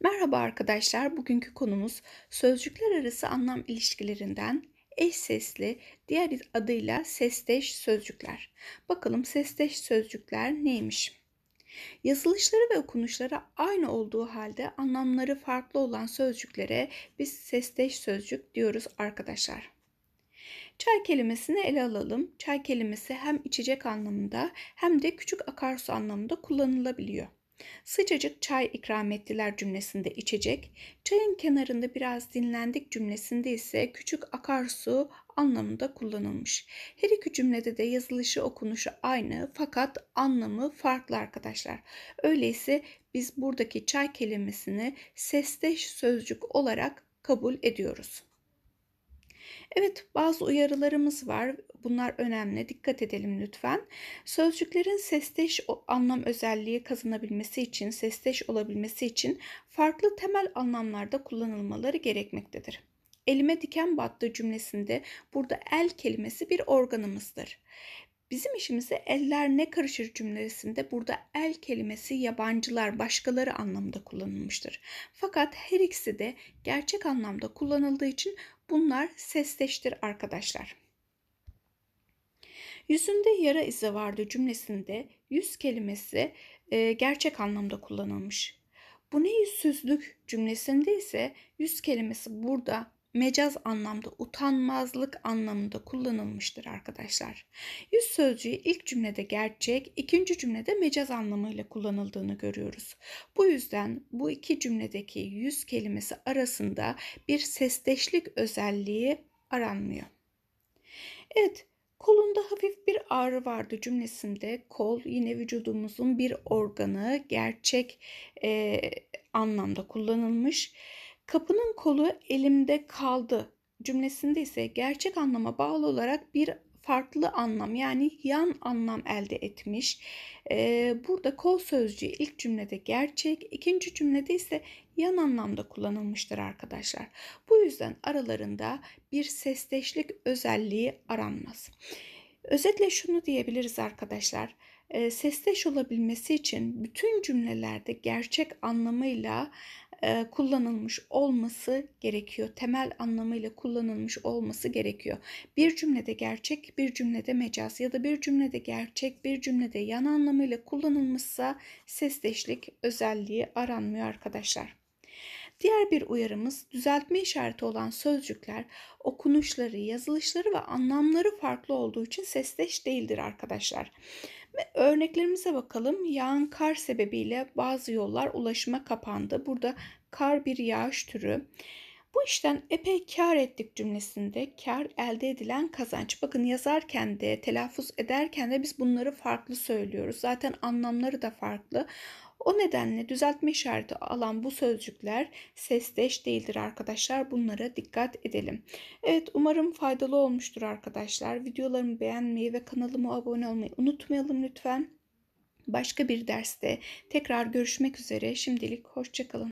Merhaba arkadaşlar, bugünkü konumuz sözcükler arası anlam ilişkilerinden eş sesli, diğer adıyla sesteş sözcükler. Bakalım sesteş sözcükler neymiş? Yazılışları ve okunuşları aynı olduğu halde anlamları farklı olan sözcüklere biz sesteş sözcük diyoruz arkadaşlar. Çay kelimesini ele alalım. Çay kelimesi hem içecek anlamında hem de küçük akarsu anlamında kullanılabiliyor. Sıcacık çay ikram ettiler cümlesinde içecek, çayın kenarında biraz dinlendik cümlesinde ise küçük akarsu anlamında kullanılmış. Her iki cümlede de yazılışı okunuşu aynı fakat anlamı farklı arkadaşlar. Öyleyse biz buradaki çay kelimesini sesteş sözcük olarak kabul ediyoruz. Evet bazı uyarılarımız var. Bunlar önemli. Dikkat edelim lütfen. Sözcüklerin sesteş anlam özelliği kazanabilmesi için, sesteş olabilmesi için farklı temel anlamlarda kullanılmaları gerekmektedir. Elime diken battı cümlesinde burada el kelimesi bir organımızdır. Bizim işimize eller ne karışır cümlesinde burada el kelimesi yabancılar, başkaları anlamında kullanılmıştır. Fakat her ikisi de gerçek anlamda kullanıldığı için bunlar sesleştir arkadaşlar. Yüzünde yara izi vardı cümlesinde yüz kelimesi e, gerçek anlamda kullanılmış. Bu ne yüzsüzlük cümlesinde ise yüz kelimesi burada mecaz anlamda utanmazlık anlamında kullanılmıştır arkadaşlar. Yüz sözcüğü ilk cümlede gerçek, ikinci cümlede mecaz anlamıyla kullanıldığını görüyoruz. Bu yüzden bu iki cümledeki yüz kelimesi arasında bir sesteşlik özelliği aranmıyor. Evet, kolunda hafif bir ağrı vardı cümlesinde. Kol yine vücudumuzun bir organı, gerçek e, anlamda kullanılmış. Kapının kolu elimde kaldı cümlesinde ise gerçek anlama bağlı olarak bir farklı anlam yani yan anlam elde etmiş. Ee, burada kol sözcüğü ilk cümlede gerçek, ikinci cümlede ise yan anlamda kullanılmıştır arkadaşlar. Bu yüzden aralarında bir sesteşlik özelliği aranmaz. Özetle şunu diyebiliriz arkadaşlar. E, sesteş olabilmesi için bütün cümlelerde gerçek anlamıyla e, kullanılmış olması gerekiyor. Temel anlamıyla kullanılmış olması gerekiyor. Bir cümlede gerçek, bir cümlede mecaz ya da bir cümlede gerçek, bir cümlede yan anlamıyla kullanılmışsa sesleşlik özelliği aranmıyor arkadaşlar. Diğer bir uyarımız düzeltme işareti olan sözcükler okunuşları, yazılışları ve anlamları farklı olduğu için sesleş değildir arkadaşlar. Ve örneklerimize bakalım. Yağan kar sebebiyle bazı yollar ulaşıma kapandı. Burada kar bir yağış türü. Bu işten epey kar ettik cümlesinde kar elde edilen kazanç. Bakın yazarken de telaffuz ederken de biz bunları farklı söylüyoruz. Zaten anlamları da farklı. O nedenle düzeltme işareti alan bu sözcükler sesleş değildir arkadaşlar. Bunlara dikkat edelim. Evet umarım faydalı olmuştur arkadaşlar. Videolarımı beğenmeyi ve kanalıma abone olmayı unutmayalım lütfen. Başka bir derste tekrar görüşmek üzere. Şimdilik hoşçakalın.